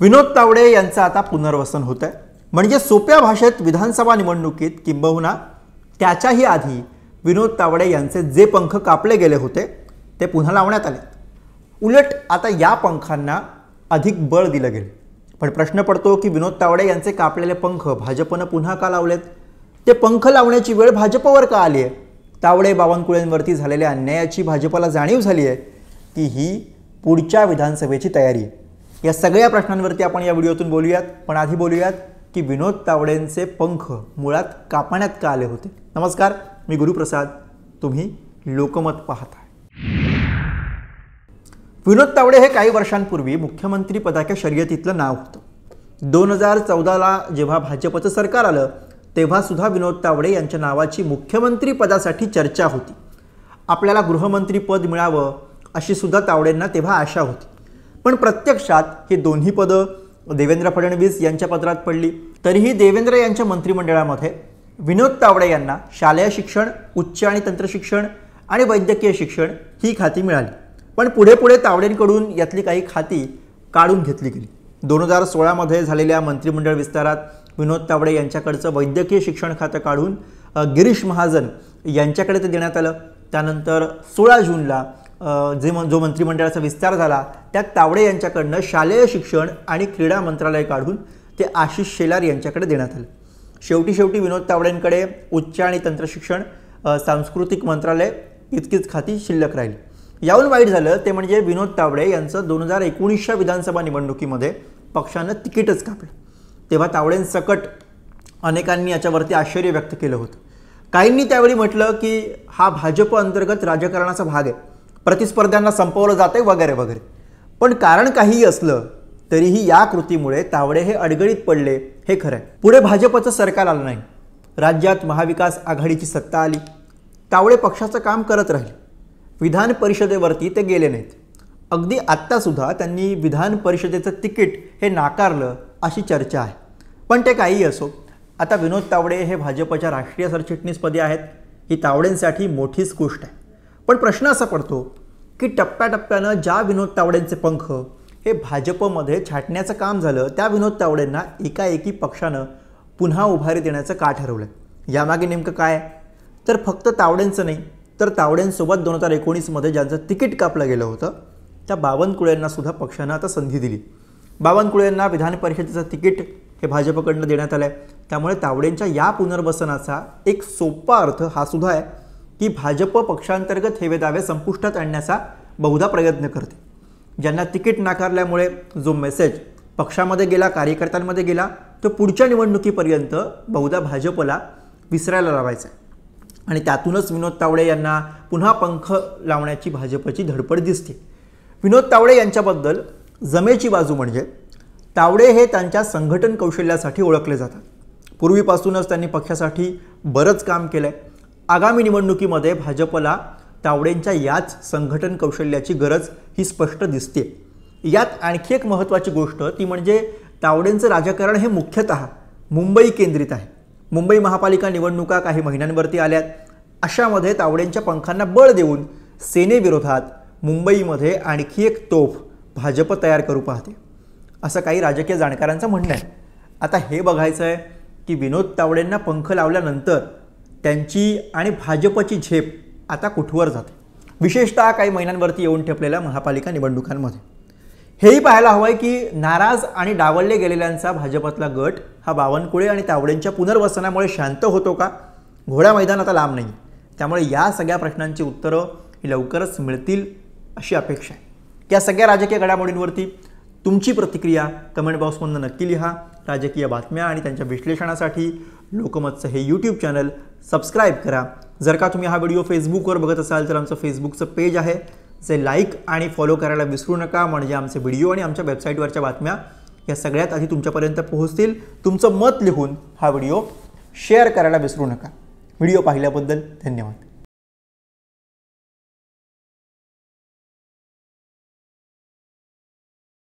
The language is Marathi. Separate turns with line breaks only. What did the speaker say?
विनोद तावडे यांचं आता पुनर्वसन होतं आहे म्हणजे सोप्या भाषेत विधानसभा निवडणुकीत किंबहुना त्याच्याही आधी विनोद तावडे यांचे जे पंख कापले गेले होते ते पुन्हा लावण्यात आले उलट आता या पंखांना अधिक बळ दिलं गेलं पण प्रश्न पडतो की विनोद तावडे यांचे कापलेले पंख भाजपनं पुन्हा का लावलेत ते पंख लावण्याची वेळ भाजपवर का आली आहे तावडे बावनकुळेंवरती झालेल्या अन्यायाची भाजपला जाणीव झाली आहे की ही पुढच्या विधानसभेची तयारी आहे या सगळ्या प्रश्नांवरती आपण या व्हिडिओतून बोलूयात पण आधी बोलूयात की विनोद तावडेंचे पंख मुळात कापाण्यात का आले होते नमस्कार मी गुरुप्रसाद तुम्ही लोकमत पाहत आहे विनोद तावडे हे काही वर्षांपूर्वी मुख्यमंत्री पदाच्या शर्यतीतलं नाव होतं दोन हजार चौदाला जेव्हा भाजपचं सरकार आलं तेव्हा सुद्धा विनोद तावडे यांच्या नावाची मुख्यमंत्री पदासाठी चर्चा होती आपल्याला गृहमंत्री पद मिळावं अशी सुद्धा तावडेंना तेव्हा आशा होती पण प्रत्यक्षात ही दोन्ही पदं देवेंद्र फडणवीस यांच्या पत्रात पडली तरीही देवेंद्र यांच्या मंत्रिमंडळामध्ये विनोद तावडे यांना शालेय शिक्षण उच्च आणि तंत्रशिक्षण आणि वैद्यकीय शिक्षण ही खाती मिळाली पण पुढे पुढे तावडेंकडून यातली काही खाती काढून घेतली गेली दोन हजार सोळामध्ये झालेल्या मंत्रिमंडळ विस्तारात विनोद तावडे यांच्याकडचं वैद्यकीय शिक्षण खातं काढून गिरीश महाजन यांच्याकडे ते देण्यात आलं त्यानंतर सोळा जूनला जे मन जो मंत्रिमंडळाचा विस्तार झाला त्यात तावडे यांच्याकडनं शालेय शिक्षण आणि क्रीडा मंत्रालय काढून ते आशिष शेलार यांच्याकडे देण्यात आलं शेवटी शेवटी विनोद तावडेंकडे उच्च आणि तंत्रशिक्षण सांस्कृतिक मंत्रालय इतकीच खाती शिल्लक राहिली याहून वाईट झालं ते म्हणजे विनोद तावडे यांचं दोन हजार एकोणीसच्या विधानसभा निवडणुकीमध्ये पक्षानं तिकीटच कापलं तेव्हा तावडेंसकट अनेकांनी याच्यावरती आश्चर्य व्यक्त केलं होतं काहींनी त्यावेळी म्हटलं की हा भाजप अंतर्गत राजकारणाचा भाग आहे प्रतिस्पर्ध्यांना संपवलं जाते वगैरे वगैरे पण कारण काहीही असलं तरीही या कृतीमुळे तावडे हे अडगळीत पडले हे खरं आहे पुढे भाजपचं सरकार आलं नाही राज्यात महाविकास आघाडीची सत्ता आली तावडे पक्षाचं काम करत राहिले विधान परिषदेवरती ते गेले नाहीत अगदी आत्तासुद्धा त्यांनी विधान परिषदेचं तिकीट हे नाकारलं अशी चर्चा आहे पण ते काहीही असो आता विनोद तावडे हे भाजपच्या राष्ट्रीय सरचिटणीसपदी आहेत ही तावडेंसाठी मोठीच गोष्ट आहे पण प्रश्न असा पडतो की टप्प्याटप्प्यानं ज्या विनोद तावडेंचे पंख हे भाजपमध्ये छाटण्याचं काम झालं त्या विनोद तावडेंना एकाएकी पक्षानं पुन्हा उभारी देण्याचं का ठरवलं यामागे नेमकं काय तर फक्त तावडेंचं नाही तर तावडेंसोबत दोन हजार एकोणीसमध्ये ज्यांचं तिकीट कापलं गेलं होतं त्या बावनकुळेंनासुद्धा पक्षानं आता संधी दिली बावनकुळेंना विधान परिषदेचं तिकीट हे भाजपकडनं देण्यात आलं आहे त्यामुळे तावडेंच्या या पुनर्वसनाचा एक सोपा अर्थ हा सुद्धा आहे की भाजप पक्षांतर्गत हे दावे संपुष्टात आणण्याचा बहुधा प्रयत्न करते ज्यांना तिकीट नाकारल्यामुळे जो मेसेज पक्षामध्ये गेला कार्यकर्त्यांमध्ये गेला तो पुढच्या निवडणुकीपर्यंत बहुधा भाजपला विसरायला लावायचा आहे आणि त्यातूनच विनोद तावडे यांना पुन्हा पंख लावण्याची भाजपची धडपड दिसते विनोद तावडे यांच्याबद्दल जमेची बाजू म्हणजे तावडे हे त्यांच्या संघटन कौशल्यासाठी ओळखले जातात पूर्वीपासूनच त्यांनी पक्षासाठी बरंच काम केलं आहे आगामी निवडणुकीमध्ये भाजपला तावडेंच्या याच संघटन कौशल्याची गरज ही स्पष्ट दिसते यात आणखी एक महत्त्वाची गोष्ट ती म्हणजे तावडेंचं राजकारण हे मुख्यतः मुंबई केंद्रित आहे मुंबई महापालिका निवडणुका काही महिन्यांवरती आल्यात अशामध्ये तावडेंच्या पंखांना बळ देऊन सेनेविरोधात मुंबईमध्ये आणखी एक तोफ भाजप तयार करू पाहते असं काही राजकीय जाणकारांचं म्हणणं आहे आता हे बघायचं आहे की विनोद तावडेंना पंख लावल्यानंतर त्यांची आणि भाजपची झेप आता कुठवर जाते विशेषतः काही महिन्यांवरती येऊन ठेपलेल्या महापालिका निवडणुकांमध्ये हेही पाहायला हवं की नाराज आणि डावलले गेलेल्यांचा भाजपातला गट हा बावनकुळे आणि तावडेंच्या पुनर्वसनामुळे शांत होतो का घोडा मैदान आता लांब नाही त्यामुळे या सगळ्या प्रश्नांची उत्तरं लवकरच मिळतील अशी अपेक्षा आहे या सगळ्या राजकीय घडामोडींवरती तुमची प्रतिक्रिया कमेंट बॉक्समधून नक्की लिहा राजकीय बातम्या आणि त्यांच्या विश्लेषणासाठी लोकमतचं हे यूट्यूब चॅनल सबस्क्राईब करा जर का तुम्ही हा व्हिडिओ फेसबुकवर बघत असाल तर आमचं फेसबुकचं पेज आहे जे लाईक आणि फॉलो करायला विसरू नका म्हणजे आमचे व्हिडिओ आणि आमच्या वेबसाईटवरच्या बातम्या या सगळ्यात आधी तुमच्यापर्यंत पोहोचतील तुमचं मत लिहून हा व्हिडिओ शेअर करायला विसरू नका व्हिडिओ पाहिल्याबद्दल धन्यवाद